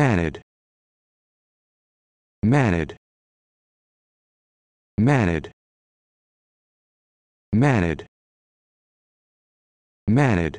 manid manid manid manid manid